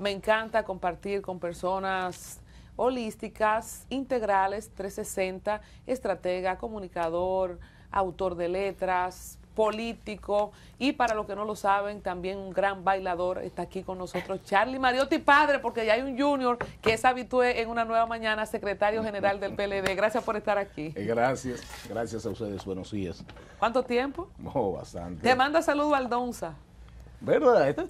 Me encanta compartir con personas holísticas, integrales, 360, estratega, comunicador, autor de letras, político y para los que no lo saben, también un gran bailador. Está aquí con nosotros Charlie Mariotti, padre, porque ya hay un junior que es habitué en una nueva mañana, secretario general del PLD. Gracias por estar aquí. Eh, gracias, gracias a ustedes. Buenos días. ¿Cuánto tiempo? No, bastante. Te manda saludo Aldonza. ¿Verdad? Este,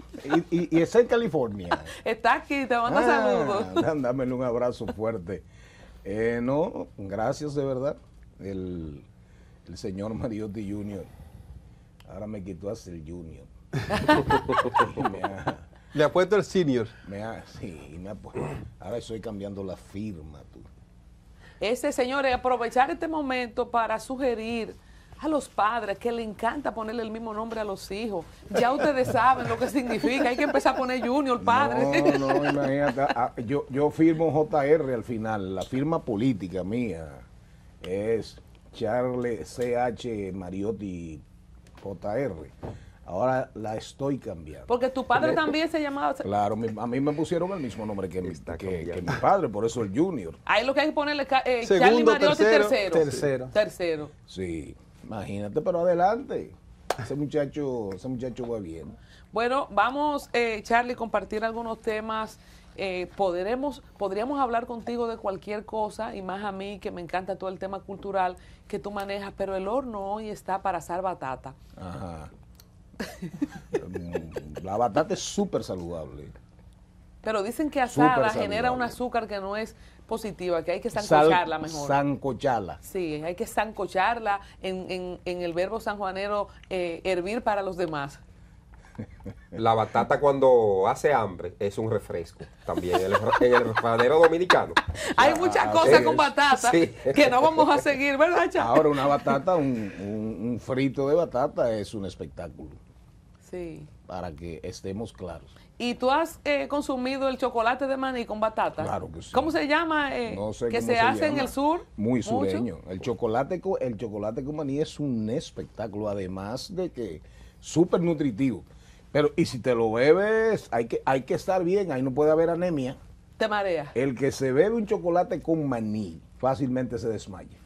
y, y, en California. Está aquí, te mando ah, saludos. Dámele un abrazo fuerte. Eh, no, gracias de verdad. El, señor Mariotti Jr. Ahora me quitó hasta el Junior. Le ha puesto el Senior. Me ha, sí, me ha Ahora estoy cambiando la firma, tú. Ese señor, aprovechar este momento para sugerir a los padres que le encanta ponerle el mismo nombre a los hijos. Ya ustedes saben lo que significa. Hay que empezar a poner Junior, padre. No, no, imagínate. Ah, yo, yo firmo JR al final. La firma política mía es Charles CH Mariotti JR Ahora la estoy cambiando. Porque tu padre también se llamaba. Claro, a mí me pusieron el mismo nombre que, mi, que, mi padre, por eso el Junior. Ahí lo que hay que ponerle eh, Segundo, Charlie Mariotti tercero. Tercero. Tercero. Sí, imagínate, pero adelante. Ese muchacho, ese muchacho va bien. Bueno, vamos, eh, Charlie, compartir algunos temas. Eh, podríamos hablar contigo de cualquier cosa, y más a mí que me encanta todo el tema cultural que tú manejas, pero el horno hoy está para asar batata. Ajá. la batata es súper saludable. Pero dicen que asada genera un azúcar que no es positiva, que hay que sancocharla mejor. Sancocharla. Sí, hay que sancocharla en, en, el verbo sanjuanero eh, hervir para los demás. La batata cuando hace hambre es un refresco también en el, en refranero dominicano. Hay muchas cosas con batata que no vamos a seguir, ¿verdad, Ahora una batata, un, un frito de batata es un espectáculo. Para que estemos claros. ¿Y tú has eh, consumido el chocolate de maní con batata? Claro que sí. ¿Cómo se llama? Eh, no sé que se, hace en el sur. Muy sureño. El chocolate, el chocolate con maní es un espectáculo, además de que súper nutritivo. Pero, y si te lo bebes, hay que, hay que estar bien, ahí no puede haber anemia. Te marea. El que se bebe un chocolate con maní fácilmente se desmaya.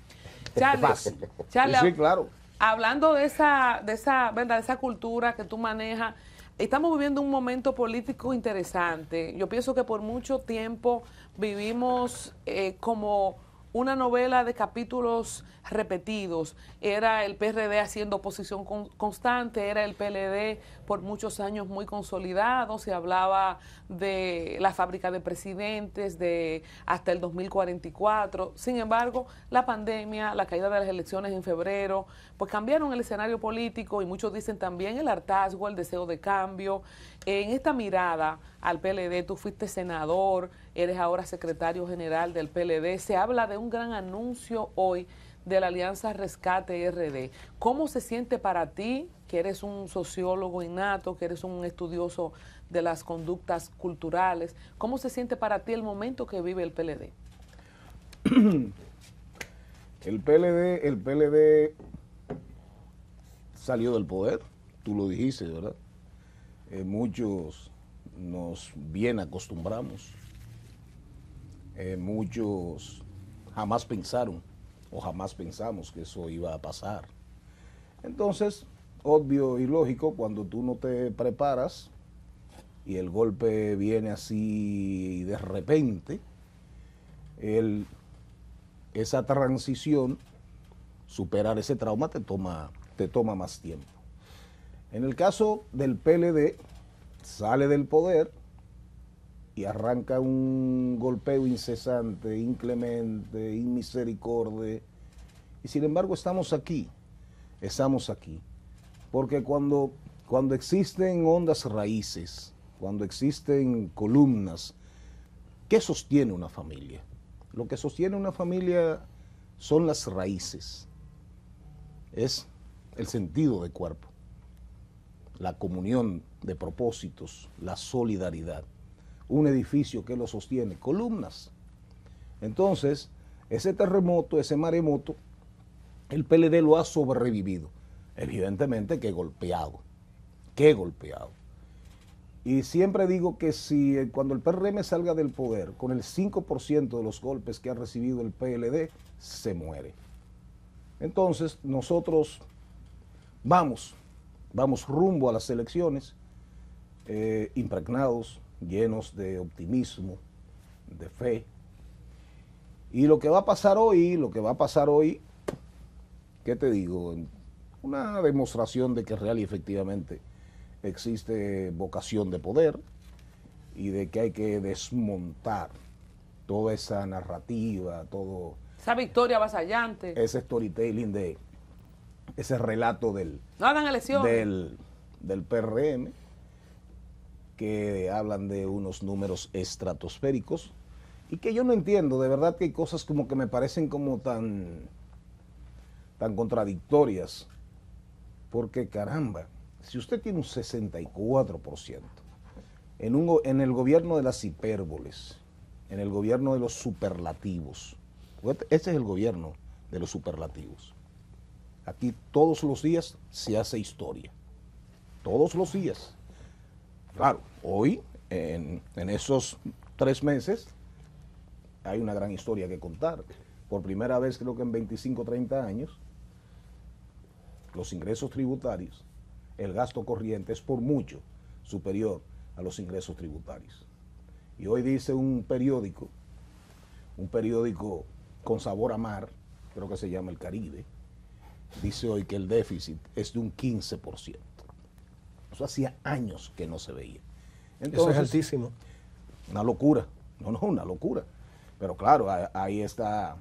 es Fácil. sí, claro hablando de esa, de esa, ¿verdad? De esa cultura que tú manejas, estamos viviendo un momento político interesante. Yo pienso que por mucho tiempo vivimos eh, como una novela de capítulos repetidos. Era el PRD haciendo oposición constante, era el PLD por muchos años muy consolidado, se hablaba de la fábrica de presidentes de hasta el 2044. Sin embargo, la pandemia, la caída de las elecciones en febrero, pues cambiaron el escenario político y muchos dicen también el hartazgo, el deseo de cambio. En esta mirada al PLD, tú fuiste senador, eres ahora secretario general del PLD. Se habla de un gran anuncio hoy de la Alianza Rescate RD. ¿Cómo se siente para ti, que eres un sociólogo innato, que eres un estudioso de las conductas culturales? ¿Cómo se siente para ti el momento que vive el PLD? El PLD, el PLD salió del poder, tú lo dijiste, ¿verdad? Eh, muchos nos bien acostumbramos eh, muchos jamás pensaron o jamás pensamos que eso iba a pasar. Entonces, obvio y lógico, cuando tú no te preparas y el golpe viene así de repente, el, esa transición, superar ese trauma te toma, te toma más tiempo. En el caso del PLD, sale del poder, y arranca un golpeo incesante, inclemente, inmisericorde. Y sin embargo estamos aquí, estamos aquí. Porque cuando, cuando existen ondas raíces, cuando existen columnas, ¿qué sostiene una familia? Lo que sostiene una familia son las raíces, es el sentido de cuerpo, la comunión de propósitos, la solidaridad un edificio que lo sostiene, columnas. Entonces, ese terremoto, ese maremoto, el PLD lo ha sobrevivido. Evidentemente que golpeado, que golpeado. Y siempre digo que si eh, cuando el PRM salga del poder, con el 5% de los golpes que ha recibido el PLD, se muere. Entonces, nosotros vamos, vamos rumbo a las elecciones, eh, impregnados llenos de optimismo, de fe. Y lo que va a pasar hoy, lo que va a pasar hoy, ¿qué te digo? Una demostración de que real y efectivamente existe vocación de poder y de que hay que desmontar toda esa narrativa, todo... Esa victoria vasallante. Ese storytelling de... Ese relato del... No hagan Del, del PRM que hablan de unos números estratosféricos y que yo no entiendo, de verdad que hay cosas como que me parecen como tan, tan contradictorias, porque caramba, si usted tiene un 64% en, un, en el gobierno de las hipérboles, en el gobierno de los superlativos, ese es el gobierno de los superlativos. Aquí todos los días se hace historia, todos los días Claro, hoy, en, esos tres meses, hay una gran historia que contar. Por primera vez, creo que en 25 30 años, los ingresos tributarios, el gasto corriente es por mucho superior a los ingresos tributarios. Y hoy dice un periódico, un periódico con sabor a mar, creo que se llama El Caribe, dice hoy que el déficit es de un 15% hacía años que no se veía. Entonces, Eso es altísimo. Una locura. No, no, una locura. Pero claro, ahí está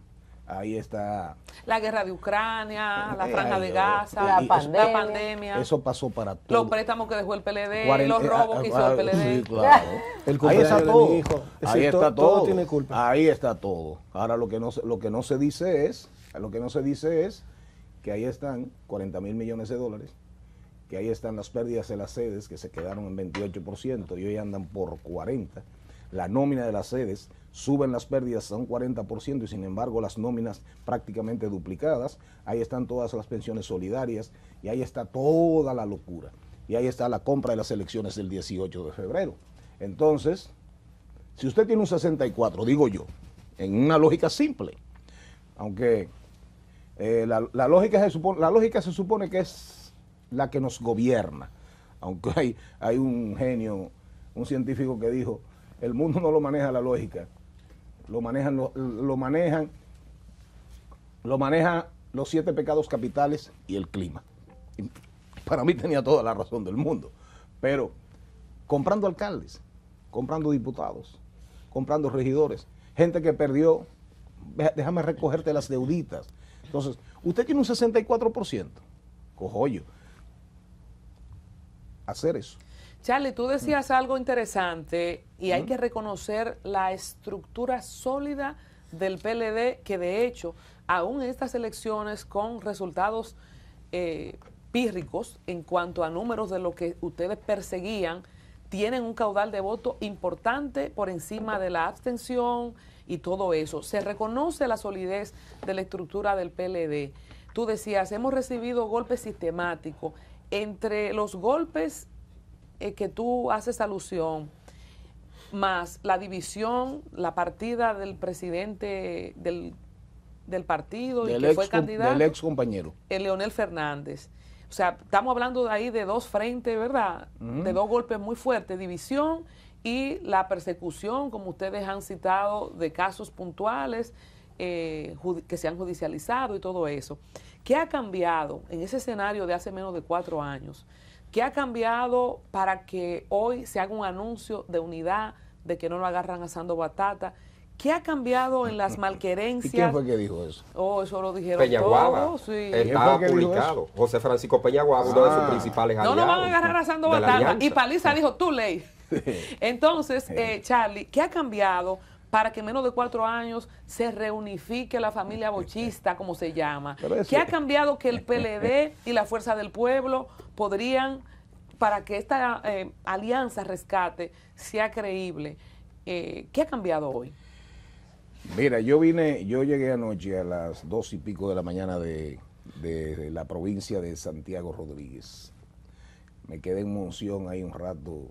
ahí está. La guerra de Ucrania, la eh, franja de Gaza, la, pandemia. Eso pasó para todos. Los préstamos que dejó el PLD, y los robos que hizo el ah, ah, PLD. ahí está todo. ahí está todo, tiene culpa. Ahí está todo. Ahora lo que no lo que no se dice es, lo que no se dice es que ahí están 40 mil millones de dólares y ahí están las pérdidas de las sedes, que se quedaron en 28% y hoy andan por 40%. La nómina de las sedes suben las pérdidas a un 40% y sin embargo las nóminas prácticamente duplicadas. Ahí están todas las pensiones solidarias y ahí está toda la locura. Y ahí está la compra de las elecciones del 18 de febrero. Entonces, si usted tiene un 64, digo yo, en una lógica simple, aunque eh, la, lógica la lógica se supone que es la que nos gobierna. Aunque hay, hay un genio, un científico que dijo, el mundo no lo maneja la lógica, lo manejan, lo, manejan, lo los siete pecados capitales y el clima. para mí tenía toda la razón del mundo. Pero comprando alcaldes, comprando diputados, comprando regidores, gente que perdió, déjame recogerte las deuditas. Entonces, usted tiene un 64%, yo hacer eso. Charlie, tú decías mm. algo interesante y hay que reconocer la estructura sólida del PLD que de hecho, aún en estas elecciones con resultados eh, pírricos en cuanto a números de lo que ustedes perseguían, tienen un caudal de voto importante por encima de la abstención y todo eso. Se reconoce la solidez de la estructura del PLD. Tú decías, hemos recibido golpes sistemáticos entre los golpes eh, que tú haces alusión, más la división, la partida del presidente del, partido y que fue candidato. Del ex compañero. El Leonel Fernández. O sea, estamos hablando de ahí de dos frentes, ¿verdad? De dos golpes muy fuertes, división y la persecución, como ustedes han citado, de casos puntuales eh, que se han judicializado y todo eso. ¿Qué ha cambiado en ese escenario de hace menos de cuatro años? ¿Qué ha cambiado para que hoy se haga un anuncio de unidad, de que no lo agarran asando batata? ¿Qué ha cambiado en las malquerencias? ¿Y quién fue que dijo eso? Oh, eso lo dijeron Peñaguaba. Estaba publicado. José Francisco Peñaguaba, uno de sus ah. principales aliados. No nos van a agarrar asando batata. Y Paliza dijo, tú ley. Entonces, eh, Charlie, ¿qué ha cambiado para que en menos de cuatro años se reunifique la familia bochista, como se llama. ¿Qué ha cambiado que el PLD y la Fuerza del Pueblo podrían, para que esta eh, alianza rescate sea creíble? Eh, ¿Qué ha cambiado hoy? Mira, yo vine, yo llegué anoche a las dos y pico de la mañana de, de la provincia de Santiago Rodríguez. Me quedé en Monción ahí un rato,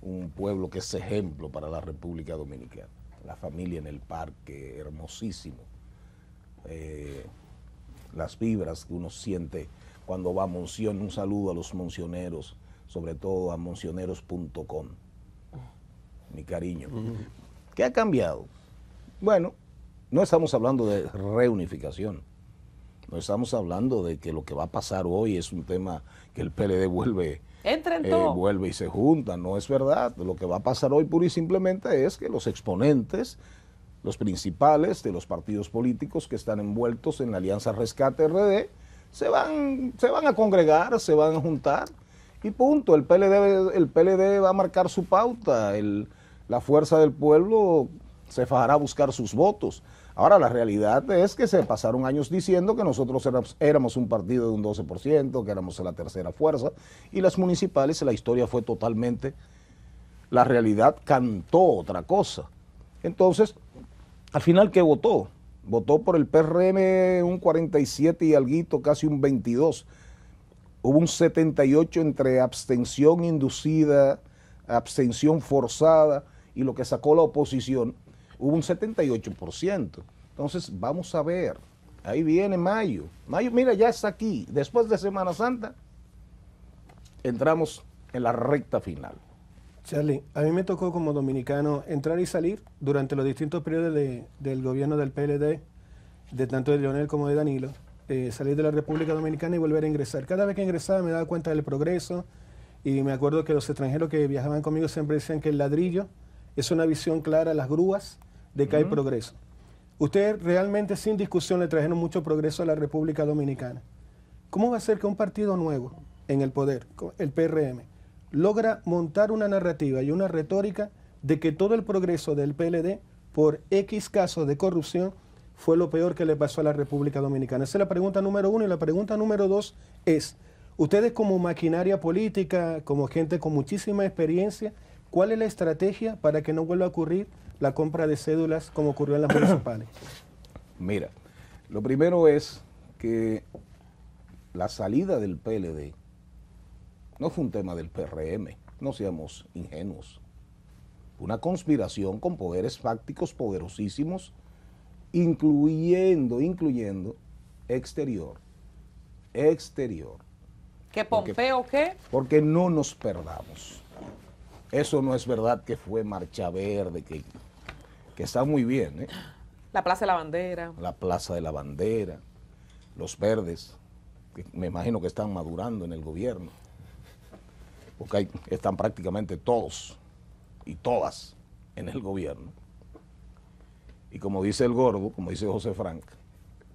un pueblo que es ejemplo para la República Dominicana la familia en el parque, hermosísimo. Eh, las vibras que uno siente cuando va a Monción, un saludo a los moncioneros, sobre todo a moncioneros.com. Mi cariño. ¿Qué ha cambiado? Bueno, no estamos hablando de reunificación. No estamos hablando de que lo que va a pasar hoy es un tema que el PLD vuelve Entren eh, vuelve y se junta, no es verdad. Lo que va a pasar hoy pura y simplemente es que los exponentes, los principales de los partidos políticos que están envueltos en la Alianza Rescate RD, se van, se van a congregar, se van a juntar y punto. El PLD, el va a marcar su pauta, la fuerza del pueblo se fajará a buscar sus votos. Ahora, la realidad es que se pasaron años diciendo que nosotros éramos, un partido de un 12%, que éramos la tercera fuerza, y las municipales, la historia fue totalmente, la realidad cantó otra cosa. Entonces, al final, ¿qué votó? Votó por el PRM un 47 y alguito, casi un 22. Hubo un 78 entre abstención inducida, abstención forzada y lo que sacó la oposición hubo un 78%. Entonces, vamos a ver. Ahí viene mayo. Mayo, mira, ya está aquí. Después de Semana Santa, entramos en la recta final. Charlie, a mí me tocó como dominicano entrar y salir durante los distintos periodos del gobierno del PLD, de tanto de Leonel como de Danilo, eh, salir de la República Dominicana y volver a ingresar. Cada vez que ingresaba me daba cuenta del progreso y me acuerdo que los extranjeros que viajaban conmigo siempre decían que el ladrillo es una visión clara las grúas de que hay progreso. Ustedes realmente sin discusión le trajeron mucho progreso a la República Dominicana. ¿Cómo va a ser que un partido nuevo en el poder, el PRM, logra montar una narrativa y una retórica de que todo el progreso del PLD por X casos de corrupción fue lo peor que le pasó a la República Dominicana? Esa es la pregunta número uno. Y la pregunta número dos es, ustedes como maquinaria política, como gente con muchísima experiencia, ¿Cuál es la estrategia para que no vuelva a ocurrir la compra de cédulas como ocurrió en las municipales? Mira, lo primero es que la salida del PLD no fue un tema del PRM, no seamos ingenuos. una conspiración con poderes fácticos poderosísimos, incluyendo, incluyendo exterior, exterior. ¿Qué Pompeo qué? Porque no nos perdamos. Eso no es verdad que fue Marcha Verde, que, está muy bien. ¿eh? La Plaza de la Bandera. La Plaza de la Bandera, los verdes, que me imagino que están madurando en el gobierno, porque están prácticamente todos y todas en el gobierno. Y como dice el gordo, como dice José Frank,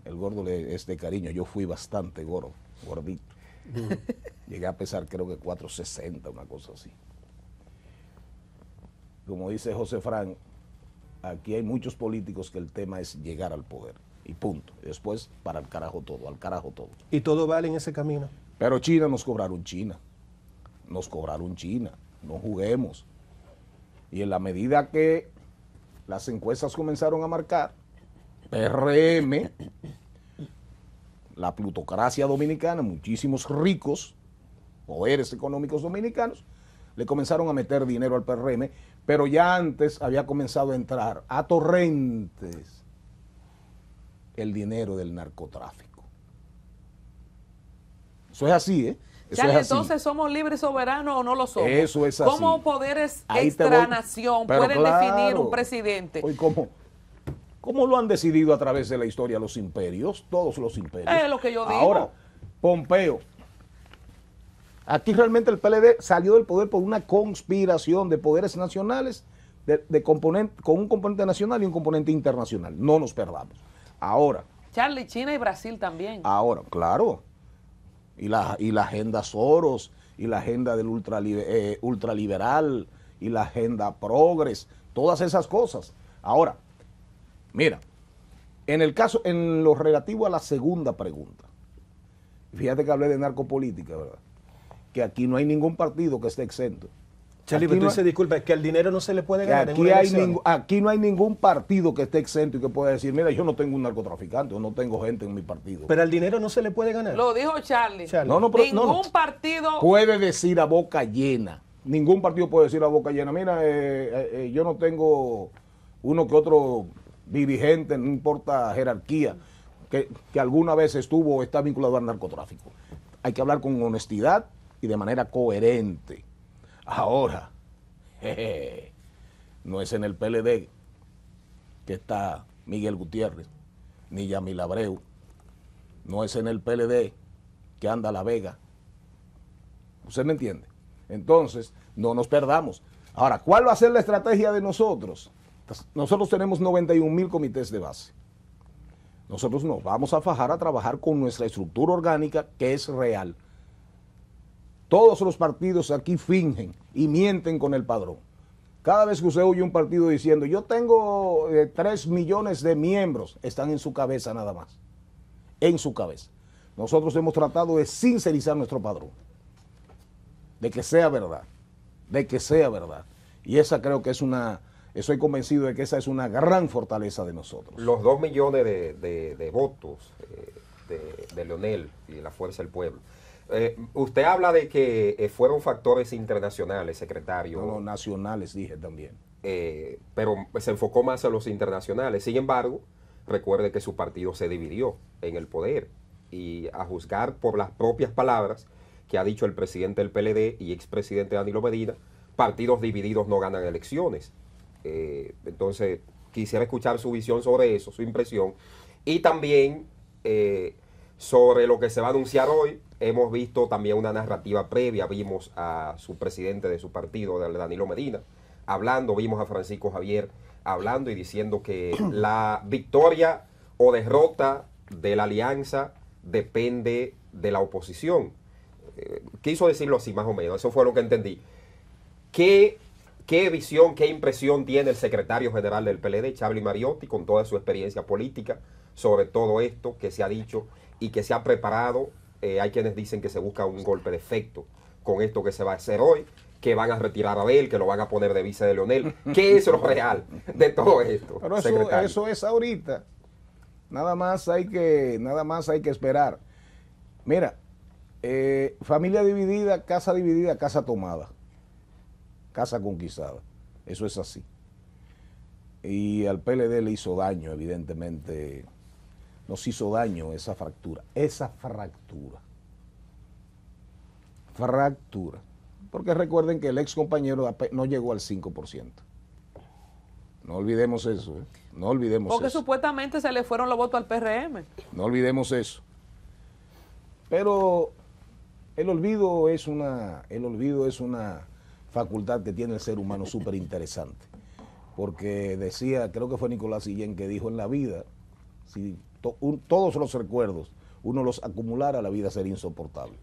el gordo le, es de cariño, yo fui bastante gordo, gordito. Llegué a pesar creo que 460, una cosa así como dice José Frank, aquí hay muchos políticos que el tema es llegar al poder. Y punto. Después, para el carajo todo, al carajo todo. ¿Y todo vale en ese camino? Pero China nos cobraron China. Nos cobraron China. No juguemos. Y en la medida que las encuestas comenzaron a marcar, PRM, la plutocracia dominicana, muchísimos ricos, poderes económicos dominicanos, le comenzaron a meter dinero al PRM pero ya antes había comenzado a entrar a torrentes el dinero del narcotráfico. Eso es así, ¿eh? entonces somos libres soberanos o no lo somos. Eso es así. ¿Cómo poderes extranación pueden definir un presidente? ¿cómo? ¿Cómo lo han decidido a través de la historia los imperios? Todos los imperios. Es lo que yo digo. Ahora, Pompeo, Aquí realmente el PLD salió del poder por una conspiración de poderes nacionales de, componente, con un componente nacional y un componente internacional. No nos perdamos. Ahora. Charlie, China y Brasil también. Ahora, claro. Y la, y la agenda Soros, y la agenda del eh, ultraliberal, y la agenda Progres, todas esas cosas. Ahora, mira, en el caso, en lo relativo a la segunda pregunta, fíjate que hablé de narcopolítica, ¿verdad? que aquí no hay ningún partido que esté exento. Charlie, tú no dices, que el dinero no se le puede ganar. Aquí, aquí no hay ningún partido que esté exento y que pueda decir, mira, yo no tengo un narcotraficante o no tengo gente en mi partido. Pero el dinero no se le puede ganar. Lo dijo Charlie. No, no, ningún partido. Puede decir a boca llena. Ningún partido puede decir a boca llena, mira, eh, eh, eh, yo no tengo uno que otro dirigente, no importa jerarquía, que alguna vez estuvo o está vinculado al narcotráfico. Hay que hablar con honestidad, y de manera coherente. Ahora, no es en el PLD que está Miguel Gutiérrez, ni Yamil Abreu, no es en el PLD que anda La Vega. ¿Usted me entiende? Entonces, no nos perdamos. Ahora, ¿cuál va a ser la estrategia de nosotros? Nosotros tenemos 91 mil comités de base. Nosotros nos vamos a fajar a trabajar con nuestra estructura orgánica que es real. Todos los partidos aquí fingen y mienten con el padrón. Cada vez que usted oye un partido diciendo, yo tengo eh, tres millones de miembros, están en su cabeza nada más. En su cabeza. Nosotros hemos tratado de sincerizar nuestro padrón. De que sea verdad. De que sea verdad. Y esa creo que es una, estoy convencido de que esa es una gran fortaleza de nosotros. Los dos millones de, votos eh, de, de Leonel y de la Fuerza del Pueblo eh, usted habla de que eh, fueron factores internacionales, secretario. No, nacionales, dije también. Eh, pero se enfocó más a los internacionales. Sin embargo, recuerde que su partido se dividió en el poder. Y a juzgar por las propias palabras que ha dicho el presidente del PLD y expresidente Danilo Medina, partidos divididos no ganan elecciones. entonces, quisiera escuchar su visión sobre eso, su impresión. Y también sobre lo que se va a anunciar hoy, hemos visto también una narrativa previa, vimos a su presidente de su partido, Danilo Medina, hablando, vimos a Francisco Javier hablando y diciendo que la victoria o derrota de la alianza depende de la oposición. Eh, quiso decirlo así más o menos, eso fue lo que entendí. ¿Qué, ¿Qué visión, qué impresión tiene el secretario general del PLD, Charly Mariotti, con toda su experiencia política sobre todo esto que se ha dicho y que se ha preparado. Eh, hay quienes dicen que se busca un golpe de efecto con esto que se va a hacer hoy, que van a retirar a Abel, que lo van a poner de vice de Leonel. ¿Qué es lo real de todo esto? eso, es ahorita. Nada más hay que, nada más hay que esperar. Mira, eh, familia dividida, casa dividida, casa tomada, casa conquistada. Eso es así. Y al PLD le hizo daño, evidentemente nos hizo daño esa fractura, esa fractura. Fractura. Porque recuerden que el ex compañero no llegó al 5%. No olvidemos eso. ¿eh? No olvidemos eso. Porque supuestamente se le fueron los votos al PRM. No olvidemos eso. Pero el olvido es una, el olvido es una facultad que tiene el ser humano súper interesante. Porque decía, creo que fue Nicolás Sillén que dijo en la vida, si todos los recuerdos, uno los acumulara, la vida sería insoportable.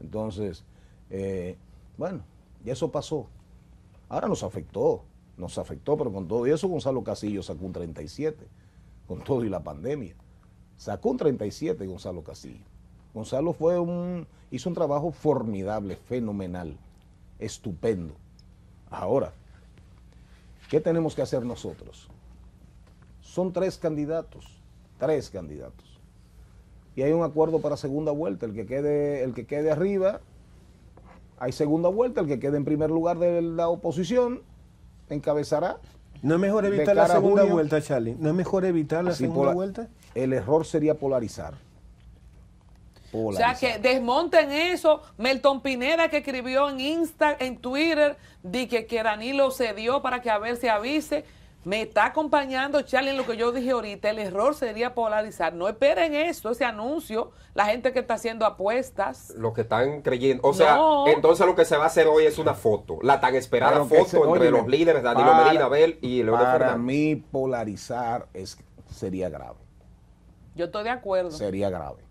Entonces, eh, bueno, y eso pasó. Ahora nos afectó, nos afectó, pero con todo y eso Gonzalo Casillo sacó un 37, con todo y la pandemia. Sacó un 37 Gonzalo Casillo Gonzalo fue un, hizo un trabajo formidable, fenomenal, estupendo. Ahora, ¿qué tenemos que hacer nosotros? Son tres candidatos tres candidatos. Y hay un acuerdo para segunda vuelta, el que quede, el que quede arriba, hay segunda vuelta, el que quede en primer lugar de la oposición encabezará. ¿No es mejor evitar la segunda vuelta, Charlie? ¿No es mejor evitar la segunda vuelta? El error sería polarizar. O sea, que desmonten eso. Melton Pineda que escribió en Insta, en Twitter, di que, que Danilo cedió para que a ver si avise. Me está acompañando Charlie en lo que yo dije ahorita. El error sería polarizar. No esperen eso, ese anuncio. La gente que está haciendo apuestas. Lo que están creyendo. O sea, entonces lo que se va a hacer hoy es una foto. La tan esperada foto entre los líderes, Danilo Medina, Abel y León Fernández. Para mí, polarizar es, sería grave. Yo estoy de acuerdo. Sería grave.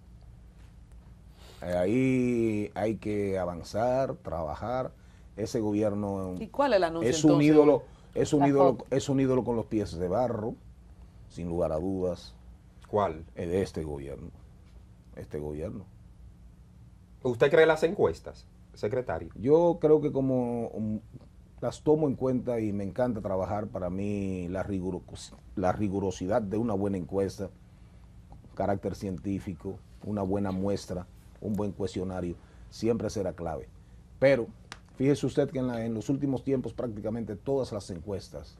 Eh, ahí hay que avanzar, trabajar. Ese gobierno. ¿Y cuál es un ídolo es un, ídolo, es un ídolo con los pies de barro, sin lugar a dudas. ¿Cuál? De este gobierno. Este gobierno. ¿Usted cree las encuestas, secretario? Yo creo que como um, las tomo en cuenta y me encanta trabajar para mí la, la rigurosidad de una buena encuesta, carácter científico, una buena muestra, un buen cuestionario, siempre será clave. Pero Fíjese usted que en, los últimos tiempos prácticamente todas las encuestas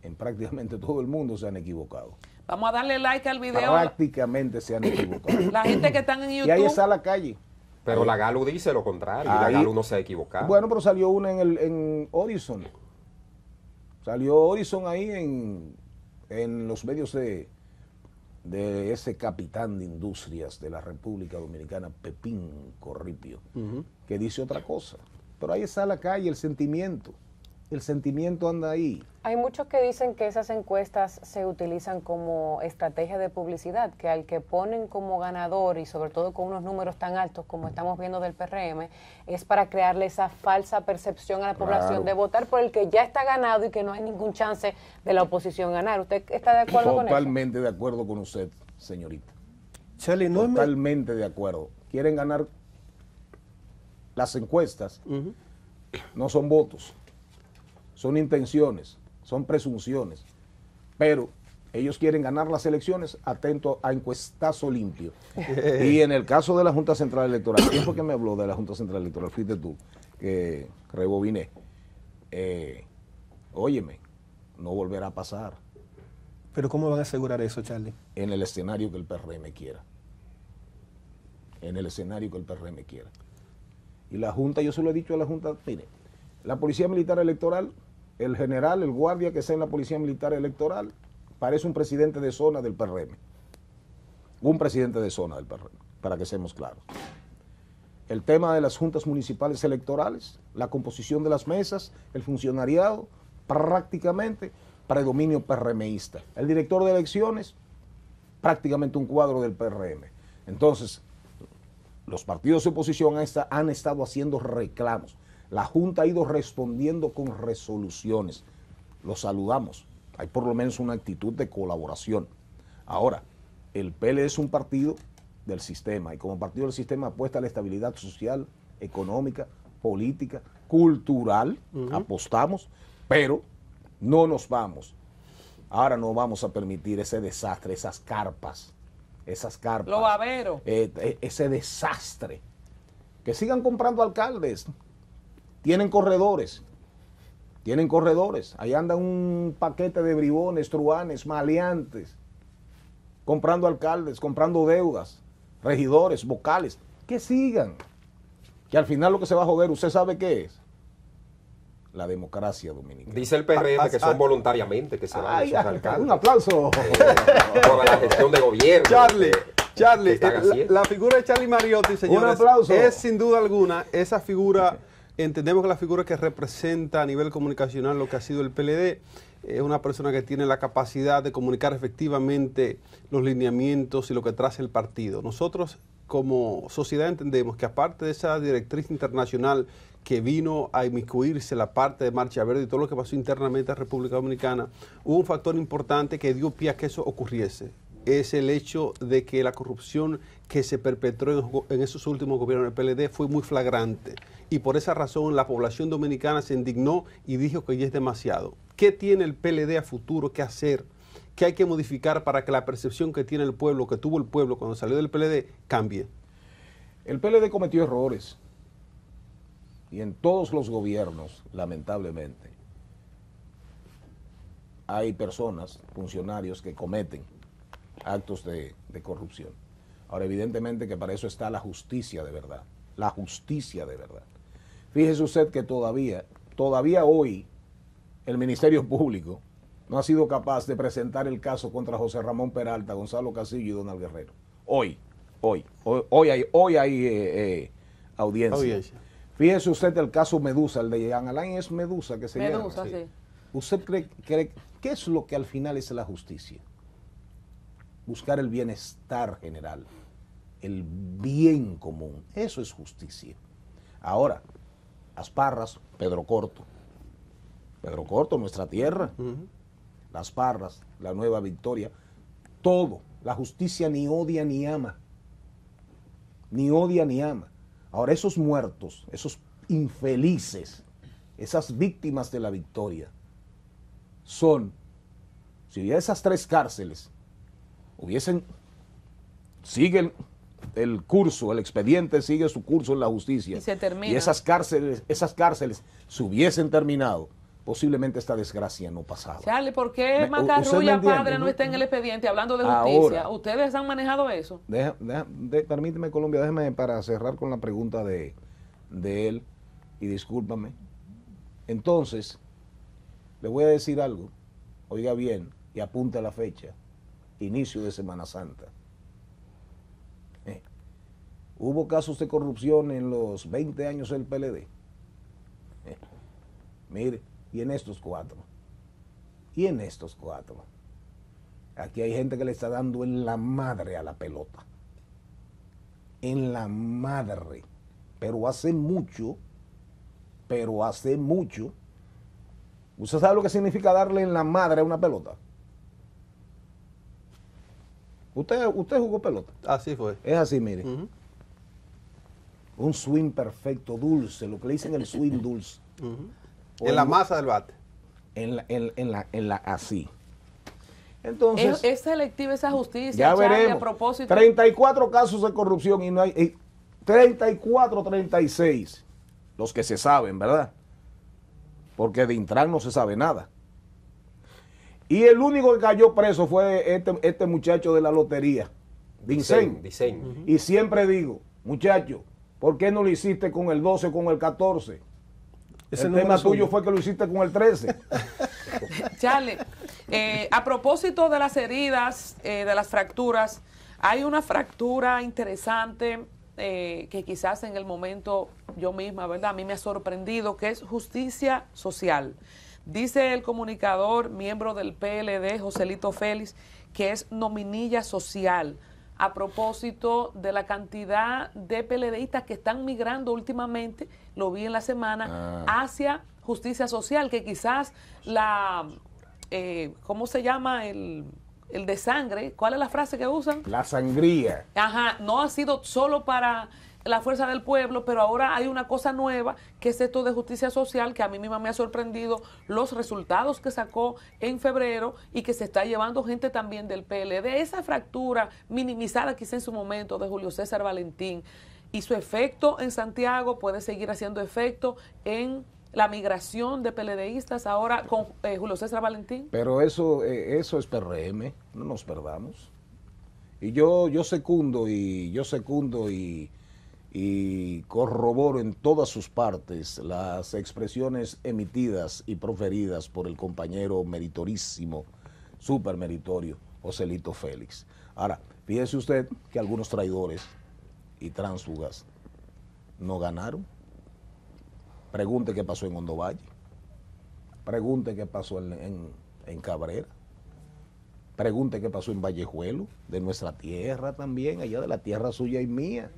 en prácticamente todo el mundo se han equivocado. Vamos a darle like al video. Prácticamente se han equivocado. la gente que está en YouTube. Y ahí está la calle. Pero la Galo dice lo contrario. la Galo no se ha equivocado. Bueno, pero salió una en, el, en Horizon. Salió Horizon ahí en, los medios de, ese capitán de industrias de la República Dominicana, Pepín Corripio, que dice otra cosa. Pero ahí está la calle, el sentimiento. El sentimiento anda ahí. Hay muchos que dicen que esas encuestas se utilizan como estrategia de publicidad, que al que ponen como ganador y sobre todo con unos números tan altos como estamos viendo del PRM, es para crearle esa falsa percepción a la población de votar por el que ya está ganado y que no hay ningún chance de la oposición ganar. ¿Usted está de acuerdo con eso? Totalmente de acuerdo con usted, señorita. Chale, Totalmente de acuerdo. Quieren ganar las encuestas no son votos, son intenciones, son presunciones. Pero ellos quieren ganar las elecciones atento a encuestazo limpio. y en el caso de la Junta Central Electoral, ¿quién que me habló de la Junta Central Electoral? Fuiste tú, que rebobiné. Eh, óyeme, no volverá a pasar. ¿Pero cómo van a asegurar eso, Charlie? En el escenario que el PRM quiera. En el escenario que el PRM quiera. Y la Junta, yo se lo he dicho a la Junta, mire, la Policía Militar Electoral, el general, el guardia que está en la Policía Militar Electoral, parece un presidente de zona del PRM. Un presidente de zona del PRM, para que seamos claros. El tema de las juntas municipales electorales, la composición de las mesas, el funcionariado, prácticamente predominio PRMista. El director de elecciones, prácticamente un cuadro del PRM. Entonces, los partidos de oposición han estado haciendo reclamos. La Junta ha ido respondiendo con resoluciones. Los saludamos. Hay por lo menos una actitud de colaboración. Ahora, el PL es un partido del sistema y como partido del sistema apuesta a la estabilidad social, económica, política, cultural, apostamos, pero no nos vamos. Ahora no vamos a permitir ese desastre, esas carpas esas carpas. va babero. Eh, eh, ese desastre. Que sigan comprando alcaldes. Tienen corredores. Tienen corredores. Ahí anda un paquete de bribones, truanes, maleantes. Comprando alcaldes, comprando deudas, regidores, vocales. Que sigan. Que al final lo que se va a joder, ¿usted sabe qué es? la democracia dominicana. Dice el PRM ah, ah, que son ah, voluntariamente que se van a Un aplauso. Por la gestión de gobierno. Charlie. Charlie, la, figura de Charlie Mariotti, señores, es sin duda alguna esa figura, entendemos que la figura que representa a nivel comunicacional lo que ha sido el PLD, es una persona que tiene la capacidad de comunicar efectivamente los lineamientos y lo que traza el partido. Nosotros como sociedad entendemos que aparte de esa directriz internacional que vino a inmiscuirse la parte de Marcha Verde y todo lo que pasó internamente en República Dominicana, hubo un factor importante que dio pie a que eso ocurriese. Es el hecho de que la corrupción que se perpetró en, esos últimos gobiernos del PLD fue muy flagrante. Y por esa razón la población dominicana se indignó y dijo que ya es demasiado. ¿Qué tiene el PLD a futuro que hacer? ¿Qué hay que modificar para que la percepción que tiene el pueblo, que tuvo el pueblo cuando salió del PLD, cambie? El PLD cometió errores y en todos los gobiernos, lamentablemente, hay personas, funcionarios que cometen actos de, corrupción. Ahora, evidentemente que para eso está la justicia de verdad, la justicia de verdad. Fíjese usted que todavía, todavía hoy, el Ministerio Público no ha sido capaz de presentar el caso contra José Ramón Peralta, Gonzalo Casillo y Donald Guerrero. Hoy, hoy, hoy, hay, hoy hay eh, eh, audiencia Fíjese usted el caso Medusa, el de Jean Alain es Medusa que se Medusa, llama. Sí. ¿Usted cree, cree qué es lo que al final es la justicia? Buscar el bienestar general, el bien común. Eso es justicia. Ahora, las parras, Pedro Corto. Pedro Corto, nuestra tierra. Las parras, la nueva victoria. Todo. La justicia ni odia ni ama. Ni odia ni ama. Ahora esos muertos, esos infelices, esas víctimas de la victoria, son, si ya esas tres cárceles, hubiesen, siguen el, curso, el expediente sigue su curso en la justicia. Y esas cárceles, esas cárceles se hubiesen terminado posiblemente esta desgracia no pasaba. Charlie, ¿por qué Macarrulla padre no está en el expediente hablando de justicia? ¿Ustedes han manejado eso? permíteme, Colombia, déjeme para cerrar con la pregunta de, él y discúlpame. Entonces, le voy a decir algo, oiga bien y apunta la fecha, inicio de Semana Santa. Eh, ¿Hubo casos de corrupción en los 20 años del PLD? Eh, mire, y en estos cuatro. Y en estos cuatro. Aquí hay gente que le está dando en la madre a la pelota. En la madre. Pero hace mucho, pero hace mucho. ¿Usted sabe lo que significa darle en la madre a una pelota? Usted, usted jugó pelota. Así fue. Es así, mire. Un swing perfecto, dulce, lo que le dicen el swing dulce en la masa del bate. En la, en, la, así. Entonces, es, selectiva esa justicia. Ya A propósito. 34 casos de corrupción y no hay. 34, eh, 36. Los que se saben, ¿verdad? Porque de Intran no se sabe nada. Y el único que cayó preso fue este, este muchacho de la lotería, Vincent. Diseño, Y siempre digo, muchacho, ¿por qué no lo hiciste con el 12, con el 14? Ese el tema tuyo fue que lo hiciste con el 13. Chale, eh, a propósito de las heridas, eh, de las fracturas, hay una fractura interesante eh, que quizás en el momento yo misma, ¿verdad? A mí me ha sorprendido, que es justicia social. Dice el comunicador, miembro del PLD, Joselito Félix, que es nominilla social a propósito de la cantidad de PLDistas que están migrando últimamente, lo vi en la semana, ah. hacia justicia social, que quizás la, eh, ¿cómo se llama? El, el de sangre, ¿cuál es la frase que usan? La sangría. Ajá, no ha sido solo para la fuerza del pueblo, pero ahora hay una cosa nueva que es esto de justicia social que a mí misma me ha sorprendido los resultados que sacó en febrero y que se está llevando gente también del PLD. Esa fractura minimizada quizá en su momento de Julio César Valentín y su efecto en Santiago puede seguir haciendo efecto en la migración de PLDistas ahora con eh, Julio César Valentín. Pero eso, eh, eso es PRM, no nos perdamos. Y yo, yo secundo y yo secundo y y corroboro en todas sus partes las expresiones emitidas y proferidas por el compañero meritorísimo, supermeritorio, Joselito Félix. Ahora, fíjese usted que algunos traidores y tránsfugas no ganaron. Pregunte qué pasó en Ondovalle, Pregunte qué pasó en Cabrera. Pregunte qué pasó en Vallejuelo, de nuestra tierra también, allá de la tierra suya y mía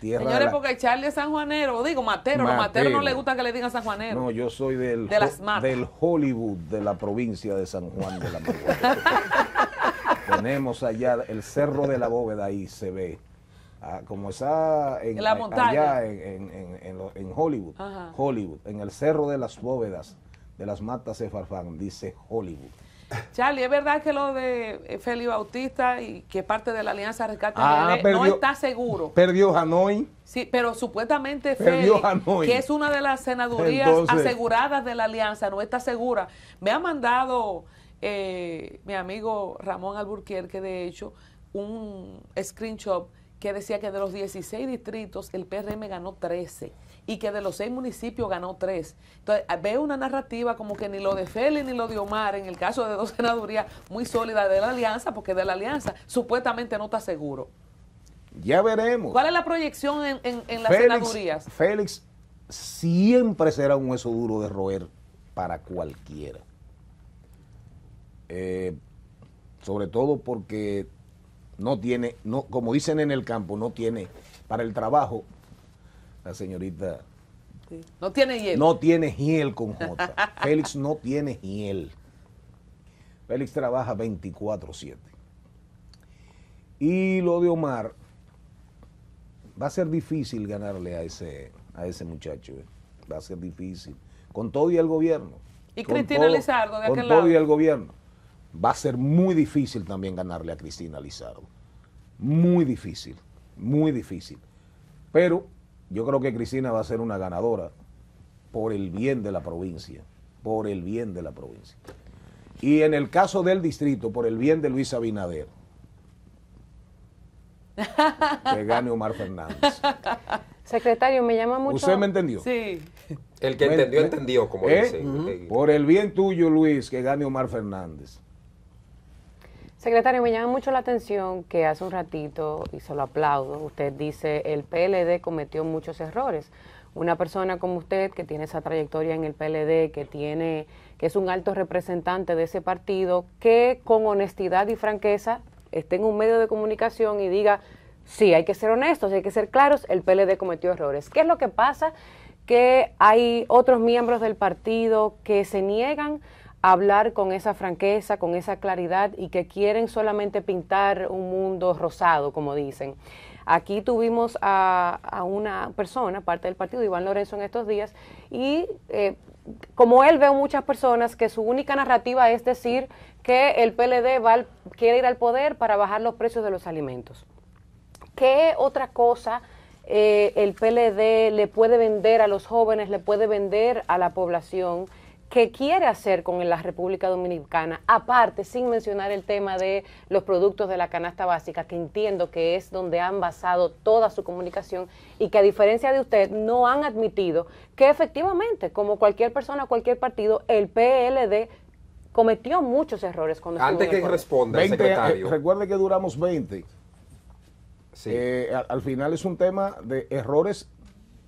tierra. Señores, porque Charlie es sanjuanero, digo matero, matero. no le gusta que le digan sanjuanero. No, yo soy del, del Hollywood de la provincia de San Juan de la Tenemos allá el cerro de la bóveda, ahí se ve. Ah, como está en, la eh, allá en, Hollywood, Hollywood, en el cerro de las bóvedas, de las matas de Farfán, dice Hollywood. Charlie, es verdad que lo de Félix Bautista y que parte de la Alianza Rescate ah, no está seguro. Perdió Hanoi. Sí, pero supuestamente Félix, que es una de las senadurías aseguradas de la Alianza, no está segura. Me ha mandado eh, mi amigo Ramón Alburquerque, de hecho, un screenshot que decía que de los 16 distritos el PRM ganó 13 y que de los seis municipios ganó tres. Entonces, veo una narrativa como que ni lo de Félix ni lo de Omar, en el caso de dos senadurías muy sólidas de la alianza, porque de la alianza supuestamente no está seguro. Ya veremos. ¿Cuál es la proyección en, las senadurías? Félix siempre será un hueso duro de roer para cualquiera. Eh, sobre todo porque no tiene, no, como dicen en el campo, no tiene para el trabajo la señorita. No tiene hiel. No tiene hiel con Jota. Félix no tiene hiel. Félix trabaja 24-7. Y lo de Omar, va a ser difícil ganarle a ese, a ese muchacho. Eh. Va a ser difícil. Con todo y el gobierno. Y Cristina Lizardo de Con todo y el gobierno. Va a ser muy difícil también ganarle a Cristina Lizardo. Muy difícil. Muy difícil. Pero yo creo que Cristina va a ser una ganadora por el bien de la provincia, por el bien de la provincia. Y en el caso del distrito, por el bien de Luis Abinader, que gane Omar Fernández. Secretario, me llama mucho. ¿Usted me entendió? Sí. El que entendió, ¿Eh? entendió, como ¿Eh? dice. Eh, por el bien tuyo, Luis, que gane Omar Fernández. Secretario, me llama mucho la atención que hace un ratito, y se lo aplaudo, usted dice, el PLD cometió muchos errores. Una persona como usted, que tiene esa trayectoria en el PLD, que, tiene, que es un alto representante de ese partido, que con honestidad y franqueza esté en un medio de comunicación y diga, sí, hay que ser honestos, hay que ser claros, el PLD cometió errores. ¿Qué es lo que pasa? Que hay otros miembros del partido que se niegan hablar con esa franqueza, con esa claridad y que quieren solamente pintar un mundo rosado, como dicen. Aquí tuvimos a, una persona, parte del partido, Iván Lorenzo, en estos días, y eh, como él veo muchas personas que su única narrativa es decir que el PLD quiere ir al poder para bajar los precios de los alimentos. ¿Qué otra cosa eh, el PLD le puede vender a los jóvenes, le puede vender a la población? ¿Qué quiere hacer con la República Dominicana, aparte, sin mencionar el tema de los productos de la canasta básica, que entiendo que es donde han basado toda su comunicación y que a diferencia de usted no han admitido que efectivamente, como cualquier persona, cualquier partido, el PLD cometió muchos errores cuando Antes que responda, secretario. Eh, recuerde que duramos 20. Sí. Eh, al, final es un tema de errores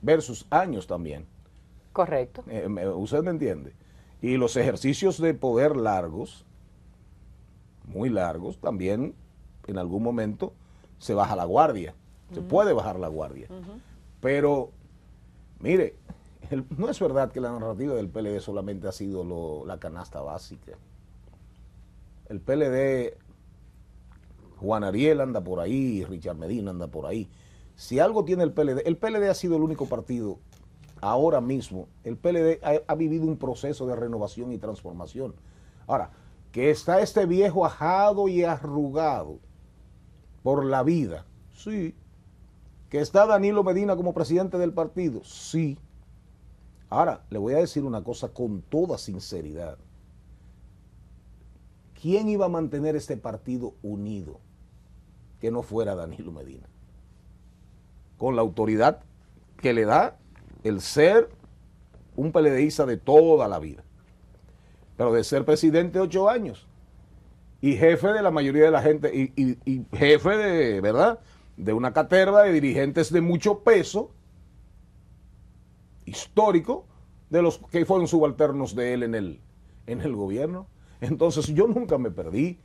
versus años también. Correcto. Eh, usted me entiende. Y los ejercicios de poder largos, muy largos, también en algún momento se baja la guardia. Se puede bajar la guardia. Pero, mire, no es verdad que la narrativa del PLD solamente ha sido la canasta básica. El PLD, Juan Ariel anda por ahí, Richard Medina anda por ahí. Si algo tiene el PLD, el PLD ha sido el único partido ahora mismo, el PLD ha, ha, vivido un proceso de renovación y transformación. Ahora, que está este viejo ajado y arrugado por la vida, sí. Que está Danilo Medina como presidente del partido, sí. Ahora, le voy a decir una cosa con toda sinceridad. ¿Quién iba a mantener este partido unido que no fuera Danilo Medina? Con la autoridad que le da el ser un peledeísta de toda la vida, pero de ser presidente ocho años y jefe de la mayoría de la gente y, jefe de, ¿verdad? De una caterva de dirigentes de mucho peso histórico de los que fueron subalternos de él en el, en el gobierno. Entonces yo nunca me perdí.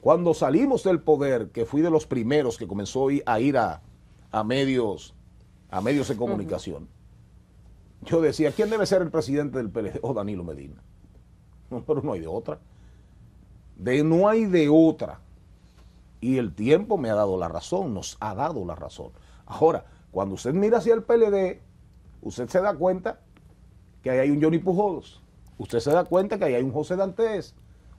Cuando salimos del poder, que fui de los primeros que comenzó a ir a, medios, a medios de comunicación, yo decía, ¿quién debe ser el presidente del PLD? O oh, Danilo Medina. No, pero no hay de otra. De no hay de otra. Y el tiempo me ha dado la razón, nos ha dado la razón. Ahora, cuando usted mira hacia el PLD, usted se da cuenta que ahí hay un Johnny Pujolos. Usted se da cuenta que ahí hay un José Dantes.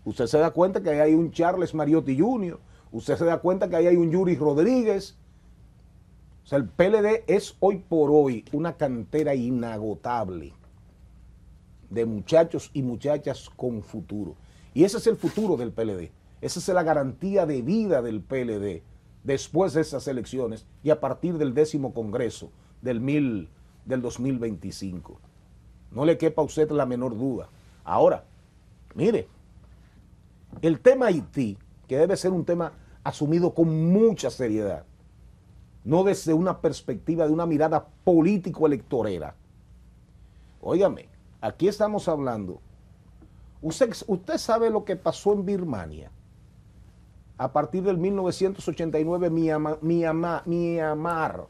Usted se da cuenta que ahí hay un Charles Mariotti Jr. Usted se da cuenta que ahí hay un Yuri Rodríguez sea, el PLD es hoy por hoy una cantera inagotable de muchachos y muchachas con futuro. Y ese es el futuro del PLD. Esa es la garantía de vida del PLD después de esas elecciones y a partir del décimo Congreso del, mil, del 2025. No le quepa a usted la menor duda. Ahora, mire, el tema Haití, que debe ser un tema asumido con mucha seriedad, no desde una perspectiva de una mirada político-electorera. Óigame, aquí estamos hablando. Usted, sabe lo que pasó en Birmania. A partir del 1989, Myanmar, Myanmar.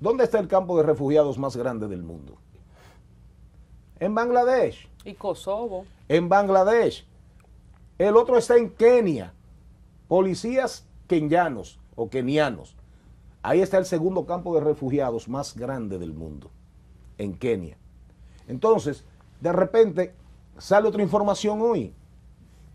¿Dónde está el campo de refugiados más grande del mundo? En Bangladesh. Y Kosovo. En Bangladesh. El otro está en Kenia. Policías kenyanos o kenianos. Ahí está el segundo campo de refugiados más grande del mundo, en Kenia. Entonces, de repente sale otra información hoy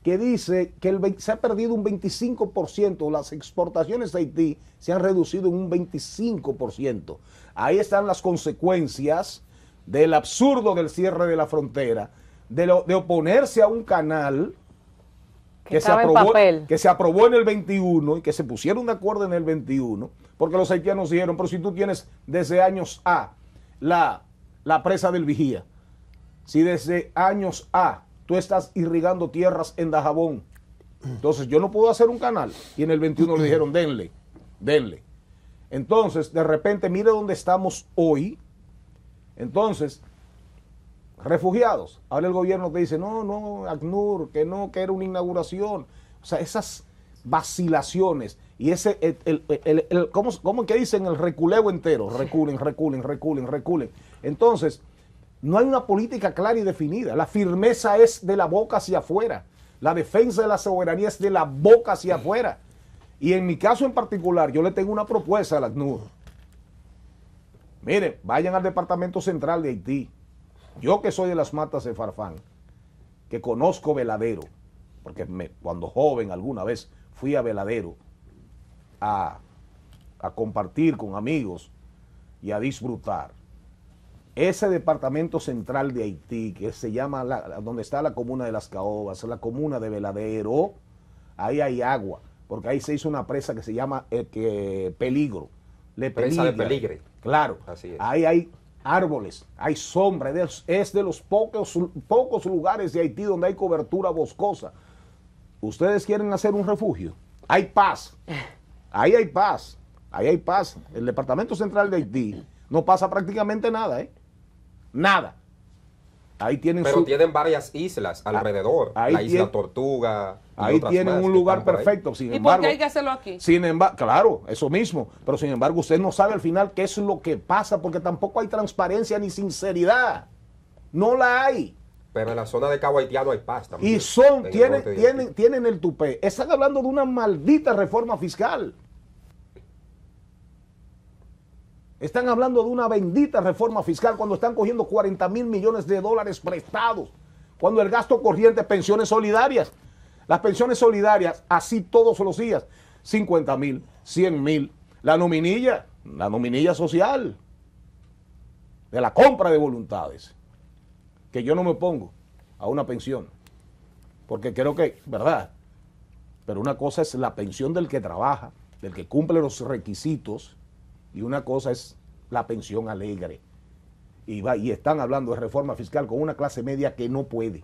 que dice que se ha perdido un 25%, las exportaciones de Haití se han reducido en un 25%. Ahí están las consecuencias del absurdo del cierre de la frontera, de oponerse a un canal que, se aprobó, en que se aprobó en el 21 y que se pusieron de acuerdo en el 21, porque los haitianos dijeron, pero si tú tienes desde años A la, la presa del vigía, si desde años A tú estás irrigando tierras en Dajabón, entonces yo no puedo hacer un canal. Y en el 21 le dijeron, denle, denle. Entonces, de repente, mire dónde estamos hoy. Entonces, refugiados. Ahora el gobierno te dice, no, no, ACNUR, que no, que era una inauguración. O sea, esas vacilaciones y ese, el, ¿cómo, que dicen? El reculeo entero, reculen, reculen, reculen, reculen. Entonces, no hay una política clara y definida. La firmeza es de la boca hacia afuera. La defensa de la soberanía es de la boca hacia afuera. Y en mi caso en particular, yo le tengo una propuesta a ACNUR. Miren, vayan al Departamento Central de Haití yo que soy de las matas de Farfán, que conozco Veladero, porque cuando joven alguna vez fui a Veladero a, a compartir con amigos y a disfrutar. Ese departamento central de Haití, que se llama, la, donde está la comuna de Las Caobas, la comuna de Veladero, ahí hay agua, porque ahí se hizo una presa que se llama eh, que, Peligro. Le presa de Peligre. Claro, Así ahí hay árboles, hay sombra, es de los pocos, pocos lugares de Haití donde hay cobertura boscosa. Ustedes quieren hacer un refugio. Hay paz. Ahí hay paz. Ahí hay paz. El Departamento Central de Haití no pasa prácticamente nada, ¿eh? Nada. Ahí tienen Pero tienen varias islas ah, alrededor. la isla Tortuga. Y ahí tienen un lugar perfecto. Sin ¿Y por qué hay que hacerlo aquí? Sin embargo, claro, eso mismo. Pero sin embargo, usted no sabe al final qué es lo que pasa, porque tampoco hay transparencia ni sinceridad. No la hay. Pero en la zona de Cabo Haitiano hay paz también. Y son, tienen, tienen, tienen el tupé. Están hablando de una maldita reforma fiscal. Están hablando de una bendita reforma fiscal cuando están cogiendo 40 mil millones de dólares prestados. Cuando el gasto corriente, pensiones solidarias. Las pensiones solidarias, así todos los días. 50 mil, 100 mil. La nominilla, la nominilla social. De la compra de voluntades. Que yo no me pongo a una pensión. Porque creo que, ¿verdad? Pero una cosa es la pensión del que trabaja, del que cumple los requisitos y una cosa es la pensión alegre. Y, va, y están hablando de reforma fiscal con una clase media que no puede,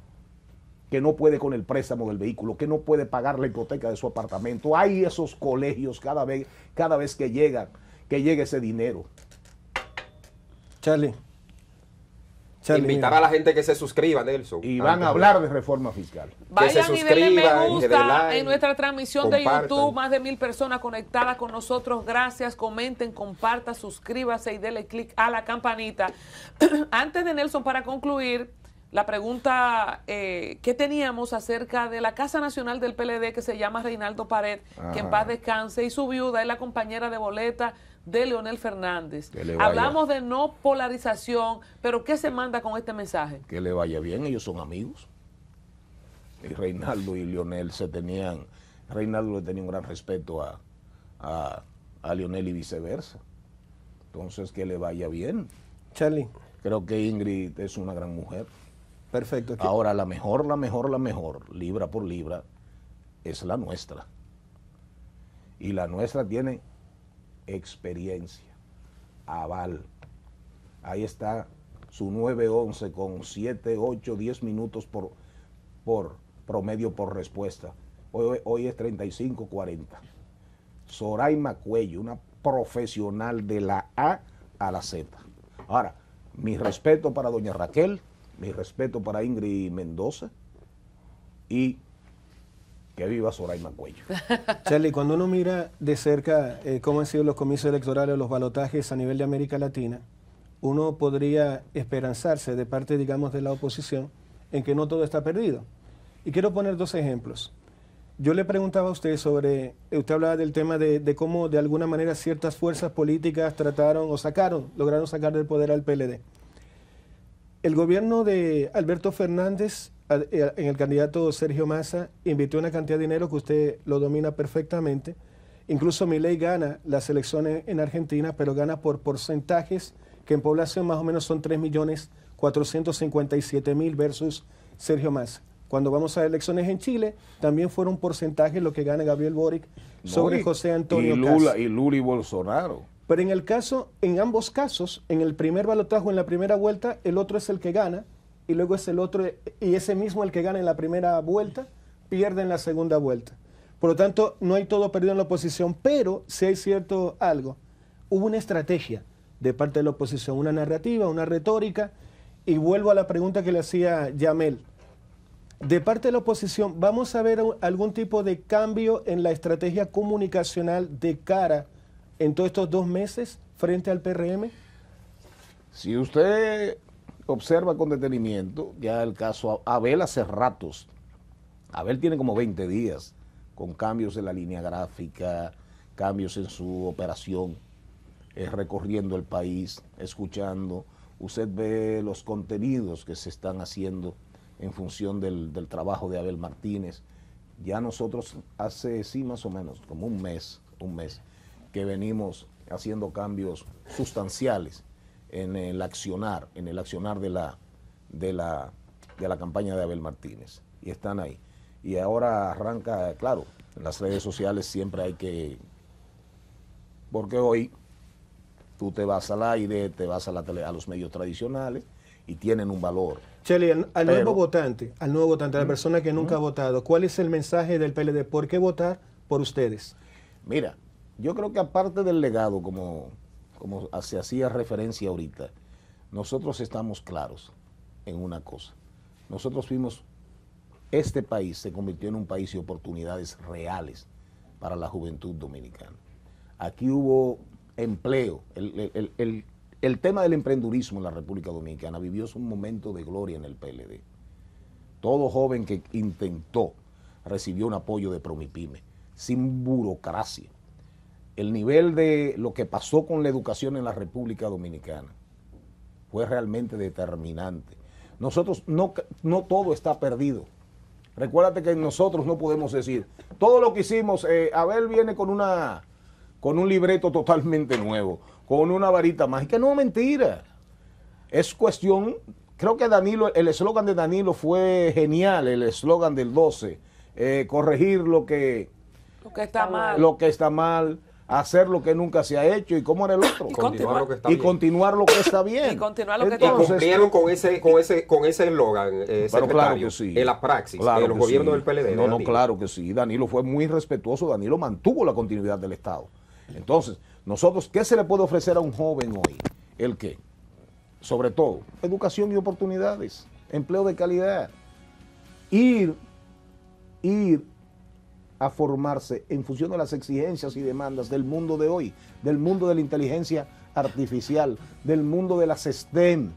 que no puede con el préstamo del vehículo, que no puede pagar la hipoteca de su apartamento. Hay esos colegios cada vez, cada vez que llega que llegue ese dinero. Charlie. Invitar a la gente que se suscriba, Nelson. Y van a hablar de reforma fiscal. Vayan y denle me gusta en, nuestra transmisión de YouTube. Más de mil personas conectadas con nosotros. Gracias. Comenten, compartan, suscríbanse y denle click a la campanita. Antes de Nelson, para concluir, la pregunta eh, que teníamos acerca de la Casa Nacional del PLD que se llama Reinaldo Pared, que en paz descanse, y su viuda es la compañera de boleta de Leonel Fernández. Hablamos de no polarización, pero ¿qué se manda con este mensaje? Que le vaya bien, ellos son amigos. Y Reinaldo y Leonel se tenían, Reinaldo le tenía un gran respeto a, a, a Leonel y viceversa. Entonces, que le vaya bien. Charlie. Creo que Ingrid es una gran mujer. Perfecto. Ahora, la mejor, la mejor, la mejor, libra por libra, es la nuestra. Y la nuestra tiene experiencia, aval. Ahí está su 9-11 con 7, 8, 10 minutos por, por promedio por respuesta. Hoy, hoy es 35-40. Soraima Cuello, una profesional de la A a la Z. Ahora, mi respeto para doña Raquel, mi respeto para Ingrid Mendoza y que viva Soraima Cuello. Charlie, cuando uno mira de cerca eh, cómo han sido los comicios electorales, los balotajes a nivel de América Latina, uno podría esperanzarse de parte, digamos, de la oposición en que no todo está perdido. Y quiero poner dos ejemplos. Yo le preguntaba a usted sobre, eh, usted hablaba del tema de, de cómo de alguna manera ciertas fuerzas políticas trataron o sacaron, lograron sacar del poder al PLD. El gobierno de Alberto Fernández, eh, en el candidato Sergio Massa, invirtió una cantidad de dinero que usted lo domina perfectamente. Incluso Milei gana las elecciones en Argentina, pero gana por porcentajes que en población más o menos son 3.457.000 versus Sergio Massa. Cuando vamos a elecciones en Chile, también fueron porcentajes lo que gana Gabriel Boric sobre José Antonio y Lula, Y Lula y Bolsonaro. Pero en el caso, en ambos casos, en el primer balotaje en la primera vuelta, el otro es el que gana y luego es el otro y ese mismo el que gana en la primera vuelta pierde en la segunda vuelta. Por lo tanto, no hay todo perdido en la oposición, pero si hay cierto algo. Hubo una estrategia de parte de la oposición, una narrativa, una retórica, y vuelvo a la pregunta que le hacía Yamel. De parte de la oposición, ¿vamos a ver algún tipo de cambio en la estrategia comunicacional de cara en todos estos dos meses frente al PRM? Si usted observa con detenimiento, ya el caso Abel hace ratos, Abel tiene como 20 días con cambios en la línea gráfica, cambios en su operación, recorriendo el país, escuchando, usted ve los contenidos que se están haciendo en función del, del trabajo de Abel Martínez. Ya nosotros hace, sí, más o menos, como un mes, un mes, que venimos haciendo cambios sustanciales en el accionar, en el accionar de la, de la, de la campaña de Abel Martínez. Y están ahí. Y ahora arranca, claro, en las redes sociales siempre hay que... Porque hoy tú te vas al aire, te vas a, la a los medios tradicionales y tienen un valor. Chely, al, nuevo votante, al nuevo votante, a la persona que nunca ha votado, ¿cuál es el mensaje del PLD? ¿Por qué votar por ustedes? Mira, yo creo que aparte del legado, como, como se hacía referencia ahorita, nosotros estamos claros en una cosa. Nosotros fuimos, este país se convirtió en un país de oportunidades reales para la juventud dominicana. Aquí hubo empleo, el, tema del emprendurismo en la República Dominicana vivió su momento de gloria en el PLD. Todo joven que intentó recibió un apoyo de Promipyme, sin burocracia, el nivel de lo que pasó con la educación en la República Dominicana fue realmente determinante. Nosotros no, no todo está perdido. Recuérdate que nosotros no podemos decir, todo lo que hicimos, eh, Abel viene con, una, con un libreto totalmente nuevo, con una varita mágica. No, mentira. Es cuestión, creo que Danilo, el eslogan de Danilo fue genial, el eslogan del 12, eh, corregir lo que, lo que está mal. Lo que está mal hacer lo que nunca se ha hecho y cómo era el otro. Y continuar, lo que está y bien. continuar lo que está bien. Y continuar lo que está bien. cumplieron con ese con ese con ese eslogan, eh, en la praxis, claro en los del PLD. No, no, claro que sí. Danilo fue muy respetuoso, Danilo mantuvo la continuidad del Estado. Entonces, nosotros, ¿qué se le puede ofrecer a un joven hoy? ¿El qué? Sobre todo, educación y oportunidades, empleo de calidad. Ir, ir a formarse en función de las exigencias y demandas del mundo de hoy, del mundo de la inteligencia artificial, del mundo de las STEM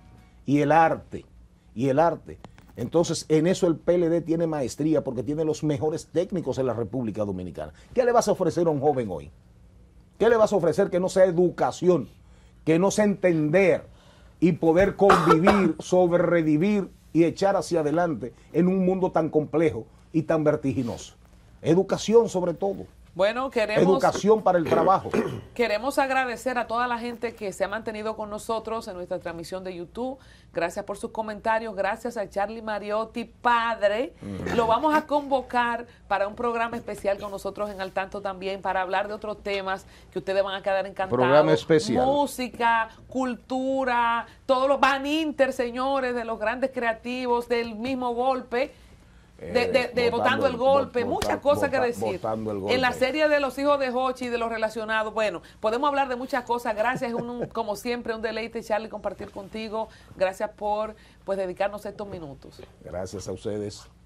y el arte, y el arte. Entonces, en eso el PLD tiene maestría porque tiene los mejores técnicos en la República Dominicana. ¿Qué le vas a ofrecer a un joven hoy? ¿Qué le vas a ofrecer que no sea educación, que no sea entender y poder convivir, sobrevivir y echar hacia adelante en un mundo tan complejo y tan vertiginoso? Educación sobre todo. Bueno, queremos... Educación para el trabajo. Queremos agradecer a toda la gente que se ha mantenido con nosotros en nuestra transmisión de YouTube. Gracias por sus comentarios. Gracias a Charlie Mariotti, padre. Mm. Lo vamos a convocar para un programa especial con nosotros en Al Tanto también, para hablar de otros temas que ustedes van a quedar encantados. Programa especial. Música, cultura, todos los Van Inter, señores, de los grandes creativos, del mismo golpe de, de, votando, el golpe, muchas cosas que decir. En la serie de los hijos de Hochi y de los relacionados, bueno, podemos hablar de muchas cosas. Gracias, como siempre, un deleite, Charlie, compartir contigo. Gracias por pues dedicarnos estos minutos. Gracias a ustedes.